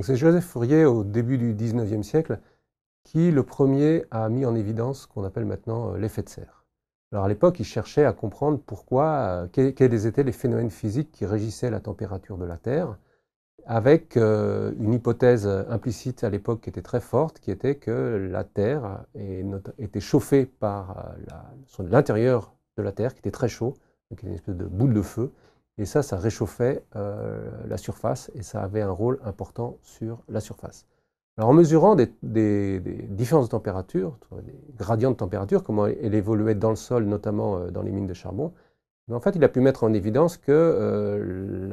c'est Joseph Fourier, au début du 19e siècle, qui, le premier, a mis en évidence ce qu'on appelle maintenant euh, l'effet de serre. Alors à l'époque, il cherchait à comprendre pourquoi, euh, quels étaient les phénomènes physiques qui régissaient la température de la Terre, avec euh, une hypothèse implicite à l'époque qui était très forte, qui était que la Terre était chauffée par l'intérieur de la Terre, qui était très chaud, donc une espèce de boule de feu, et ça, ça réchauffait euh, la surface et ça avait un rôle important sur la surface. Alors en mesurant des, différences de température, des gradients de température, comment elle évoluait dans le sol, notamment euh, dans les mines de charbon, en fait, il a pu mettre en évidence que euh,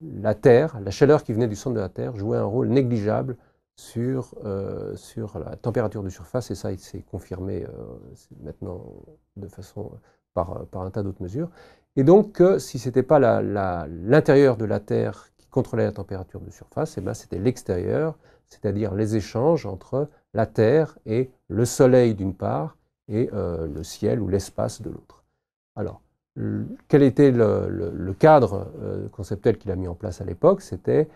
la, Terre, la chaleur qui venait du centre de la Terre, jouait un rôle négligeable sur, la température de surface, et ça, il s'est confirmé maintenant de façon par, un tas d'autres mesures. Et donc, si ce n'était pas l'intérieur de la Terre qui contrôlait la température de surface, eh ben, c'était l'extérieur, c'est-à-dire les échanges entre la Terre et le Soleil d'une part et euh, le ciel ou l'espace de l'autre. Alors, quel était le, cadre euh, conceptuel qu'il a mis en place à l'époque C'était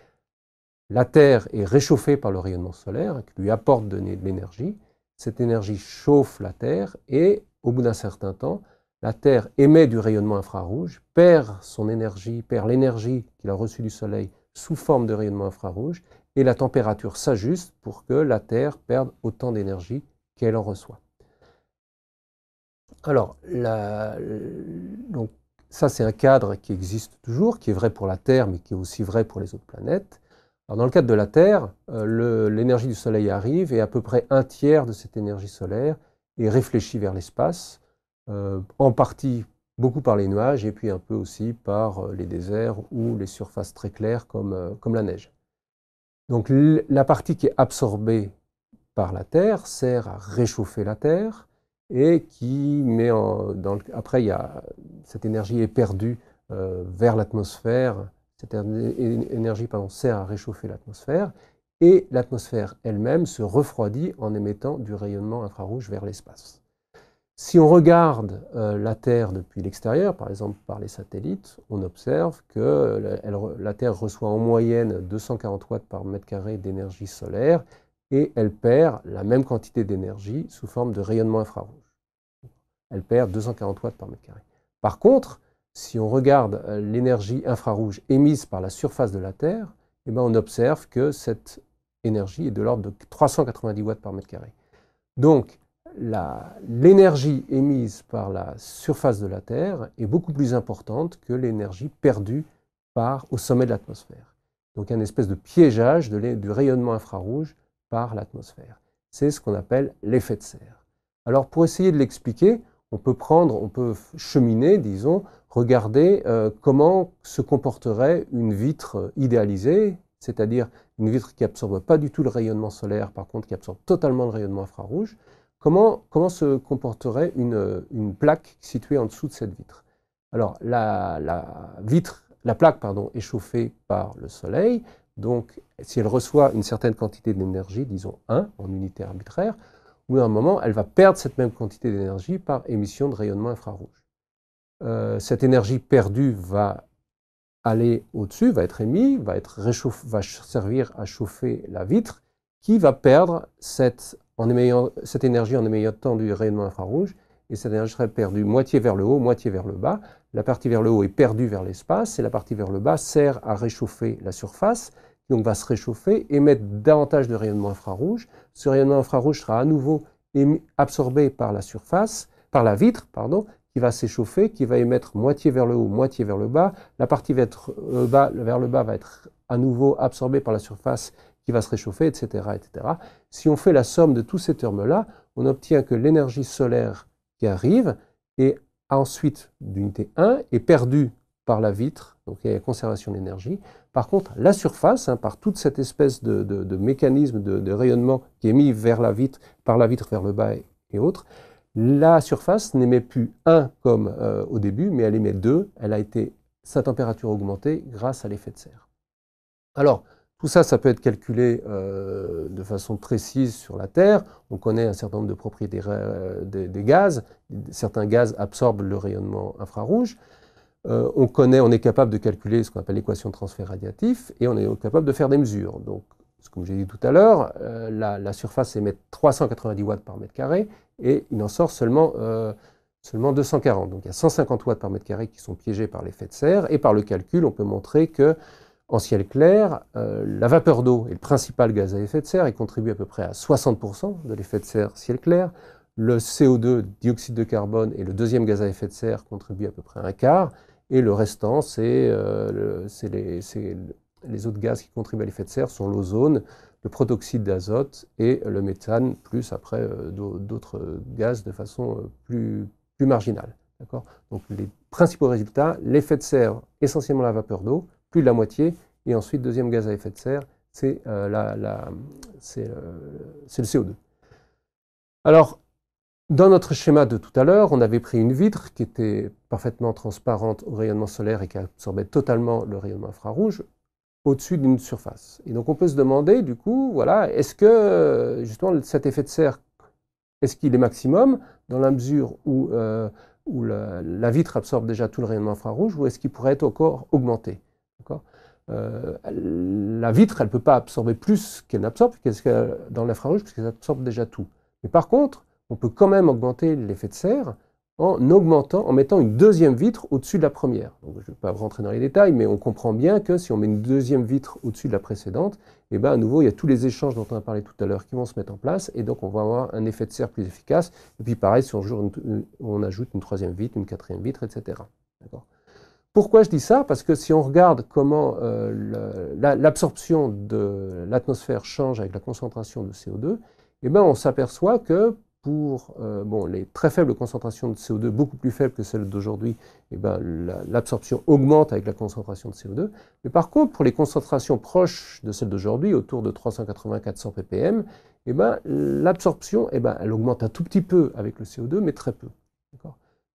la Terre est réchauffée par le rayonnement solaire qui lui apporte de l'énergie. Cette énergie chauffe la Terre et au bout d'un certain temps, la Terre émet du rayonnement infrarouge, perd son énergie, perd l'énergie qu'il a reçue du Soleil sous forme de rayonnement infrarouge, et la température s'ajuste pour que la Terre perde autant d'énergie qu'elle en reçoit. Alors, donc, ça c'est un cadre qui existe toujours, qui est vrai pour la Terre, mais qui est aussi vrai pour les autres planètes. dans le cadre de la Terre, euh, l'énergie du Soleil arrive et à peu près un tiers de cette énergie solaire est réfléchie vers l'espace euh, en partie beaucoup par les nuages et puis un peu aussi par euh, les déserts ou les surfaces très claires comme, euh, la neige. Donc la partie qui est absorbée par la Terre sert à réchauffer la Terre et qui met en, après cette énergie est perdue vers l'atmosphère cette énergie sert à réchauffer l'atmosphère et l'atmosphère elle-même se refroidit en émettant du rayonnement infrarouge vers l'espace. Si on regarde euh, la Terre depuis l'extérieur, par exemple par les satellites, on observe que euh, la, Terre reçoit en moyenne 240 watts par mètre carré d'énergie solaire et elle perd la même quantité d'énergie sous forme de rayonnement infrarouge. Elle perd 240 watts par mètre carré. Par contre, si on regarde euh, l'énergie infrarouge émise par la surface de la Terre, eh ben, on observe que cette énergie est de l'ordre de 390 watts par mètre carré. Donc, l'énergie émise par la surface de la Terre est beaucoup plus importante que l'énergie perdue par, au sommet de l'atmosphère. Donc un espèce de piégeage du rayonnement infrarouge par l'atmosphère. C'est ce qu'on appelle l'effet de serre. Alors pour essayer de l'expliquer, on peut prendre, on peut cheminer, disons, regarder euh, comment se comporterait une vitre euh, idéalisée, c'est-à-dire une vitre qui absorbe pas du tout le rayonnement solaire, par contre qui absorbe totalement le rayonnement infrarouge. Comment, se comporterait une, plaque située en dessous de cette vitre Alors, la, vitre, la plaque pardon, est chauffée par le soleil, donc si elle reçoit une certaine quantité d'énergie, disons 1 en unité arbitraire, ou d'un moment, elle va perdre cette même quantité d'énergie par émission de rayonnement infrarouge. Euh, cette énergie perdue va aller au-dessus, va être émise, va, être va servir à chauffer la vitre, qui va perdre cette, en cette énergie en émettant du rayonnement infrarouge, et cette énergie serait perdue moitié vers le haut, moitié vers le bas. La partie vers le haut est perdue vers l'espace, et la partie vers le bas sert à réchauffer la surface, donc va se réchauffer, émettre davantage de rayonnement infrarouge. Ce rayonnement infrarouge sera à nouveau absorbé par la surface, par la vitre, pardon, qui va s'échauffer, qui va émettre moitié vers le haut, moitié vers le bas. La partie vers le euh, bas, vers le bas va être à nouveau absorbée par la surface qui va se réchauffer, etc., etc. Si on fait la somme de tous ces termes-là, on obtient que l'énergie solaire qui arrive est ensuite d'unité 1 est perdue par la vitre, donc il y a la conservation d'énergie. Par contre, la surface, hein, par toute cette espèce de, mécanisme de, rayonnement qui est mis vers la vitre, par la vitre vers le bas et, autres, la surface n'émet plus 1 comme euh, au début, mais elle émet 2. Elle a été sa température augmentée grâce à l'effet de serre. Alors, tout ça, ça peut être calculé euh, de façon précise sur la Terre. On connaît un certain nombre de propriétés euh, des, gaz. Certains gaz absorbent le rayonnement infrarouge. Euh, on connaît, on est capable de calculer ce qu'on appelle l'équation de transfert radiatif et on est capable de faire des mesures. Donc, que j'ai dit tout à l'heure, la, surface émet 390 watts par mètre carré et il en sort seulement, seulement 240. Donc, il y a 150 watts par mètre carré qui sont piégés par l'effet de serre et par le calcul, on peut montrer que en ciel clair, euh, la vapeur d'eau est le principal gaz à effet de serre et contribue à peu près à 60% de l'effet de serre ciel clair. Le CO2, dioxyde de carbone, est le deuxième gaz à effet de serre, contribue à peu près à un quart. Et le restant, euh, c'est les, autres gaz qui contribuent à l'effet de serre, sont l'ozone, le protoxyde d'azote et le méthane, plus après euh, d'autres gaz de façon plus, plus marginale. Donc les principaux résultats, l'effet de serre, essentiellement la vapeur d'eau, plus de la moitié. Et ensuite, deuxième gaz à effet de serre, c'est euh, euh, le CO2. Alors, dans notre schéma de tout à l'heure, on avait pris une vitre qui était parfaitement transparente au rayonnement solaire et qui absorbait totalement le rayonnement infrarouge au-dessus d'une surface. Et donc on peut se demander, du coup, voilà, est-ce que justement cet effet de serre, est-ce qu'il est maximum dans la mesure où, euh, la, vitre absorbe déjà tout le rayonnement infrarouge ou est-ce qu'il pourrait être encore augmenté euh, la vitre, elle ne peut pas absorber plus qu'elle n'absorbe qu'elle, dans l'infrarouge, puisqu'elle absorbe déjà tout. Mais par contre, on peut quand même augmenter l'effet de serre en augmentant, en mettant une deuxième vitre au-dessus de la première. Donc, je ne vais pas rentrer dans les détails, mais on comprend bien que si on met une deuxième vitre au-dessus de la précédente, eh ben, à nouveau, il y a tous les échanges dont on a parlé tout à l'heure qui vont se mettre en place, et donc on va avoir un effet de serre plus efficace. Et puis pareil, si on, on ajoute une troisième vitre, une quatrième vitre, etc. D'accord pourquoi je dis ça Parce que si on regarde comment euh, l'absorption de l'atmosphère change avec la concentration de CO2, eh bien on s'aperçoit que pour euh, les très faibles concentrations de CO2, beaucoup plus faibles que celles d'aujourd'hui, eh ben, l'absorption augmente avec la concentration de CO2. Mais par contre, pour les concentrations proches de celles d'aujourd'hui, autour de 380-400 ppm, eh ben, l'absorption eh ben, augmente un tout petit peu avec le CO2, mais très peu.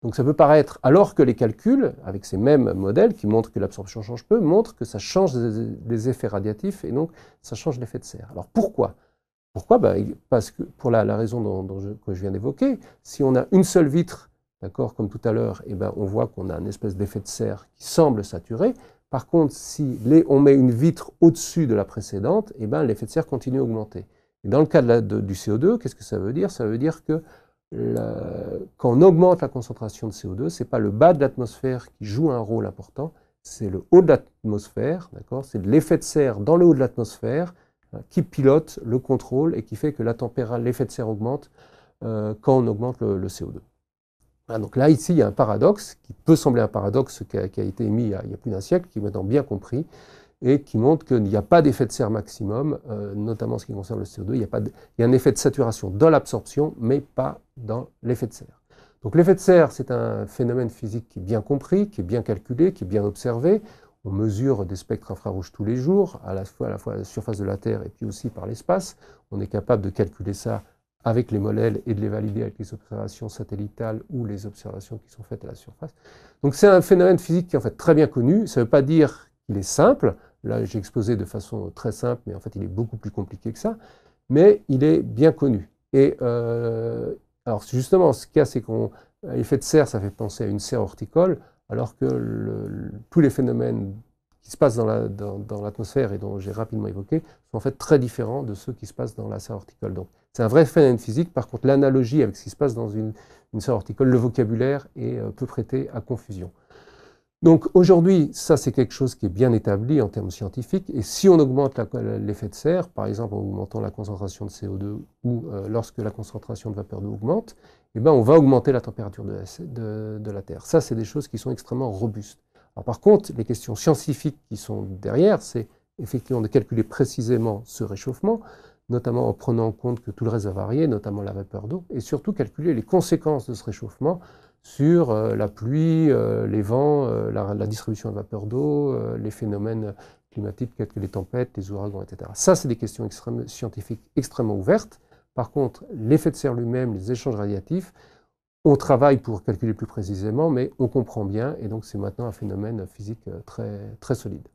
Donc ça peut paraître, alors que les calculs, avec ces mêmes modèles qui montrent que l'absorption change peu, montrent que ça change les effets radiatifs et donc ça change l'effet de serre. Alors pourquoi Pourquoi bah, Parce que pour la, raison dont, que je viens d'évoquer, si on a une seule vitre, d'accord, comme tout à l'heure, eh ben, on voit qu'on a un espèce d'effet de serre qui semble saturé. Par contre, si on met une vitre au-dessus de la précédente, eh ben, l'effet de serre continue à augmenter. dans le cas du CO2, qu'est-ce que ça veut dire Ça veut dire que quand on augmente la concentration de CO2, ce n'est pas le bas de l'atmosphère qui joue un rôle important, c'est le haut de l'atmosphère, C'est l'effet de serre dans le haut de l'atmosphère hein, qui pilote le contrôle et qui fait que la température, l'effet de serre augmente euh, quand on augmente le, CO2. Ah, donc là, ici, il y a un paradoxe qui peut sembler un paradoxe qui a, été émis il y a, plus d'un siècle, qui est maintenant bien compris et qui montre qu'il n'y a pas d'effet de serre maximum, euh, notamment en ce qui concerne le CO2. Il y, a un effet de saturation dans l'absorption, mais pas dans l'effet de serre. Donc l'effet de serre, c'est un phénomène physique qui est bien compris, qui est bien calculé, qui est bien observé. On mesure des spectres infrarouges tous les jours, à la fois à la, fois à la surface de la Terre et puis aussi par l'espace. On est capable de calculer ça avec les modèles et de les valider avec les observations satellitales ou les observations qui sont faites à la surface. Donc c'est un phénomène physique qui est en fait très bien connu. Ça ne veut pas dire qu'il est simple. Là, j'ai exposé de façon très simple, mais en fait, il est beaucoup plus compliqué que ça. Mais il est bien connu. Et euh, alors, justement, ce cas, c'est qu'on effet de serre, ça fait penser à une serre horticole, alors que tous les phénomènes qui se passent dans, l'atmosphère et dont j'ai rapidement évoqué sont en fait très différents de ceux qui se passent dans la serre horticole. Donc, c'est un vrai phénomène physique. Par contre, l'analogie avec ce qui se passe dans une, serre horticole, le vocabulaire est, euh, peu prêté à confusion. Donc aujourd'hui, ça c'est quelque chose qui est bien établi en termes scientifiques. Et si on augmente l'effet de serre, par exemple en augmentant la concentration de CO2 ou euh, lorsque la concentration de vapeur d'eau augmente, eh ben, on va augmenter la température de la, Terre. Ça, c'est des choses qui sont extrêmement robustes. Alors, par contre, les questions scientifiques qui sont derrière, c'est effectivement de calculer précisément ce réchauffement, notamment en prenant en compte que tout le reste a varié, notamment la vapeur d'eau, et surtout calculer les conséquences de ce réchauffement sur euh, la pluie, euh, les vents, euh, la, distribution de vapeur d'eau, les phénomènes climatiques tels que les tempêtes, les ouragans, etc. Ça, c'est des questions scientifiques extrêmement ouvertes. Par contre, l'effet de serre lui-même, les échanges radiatifs, on travaille pour calculer plus précisément, mais on comprend bien, et donc c'est maintenant un phénomène physique très, très solide.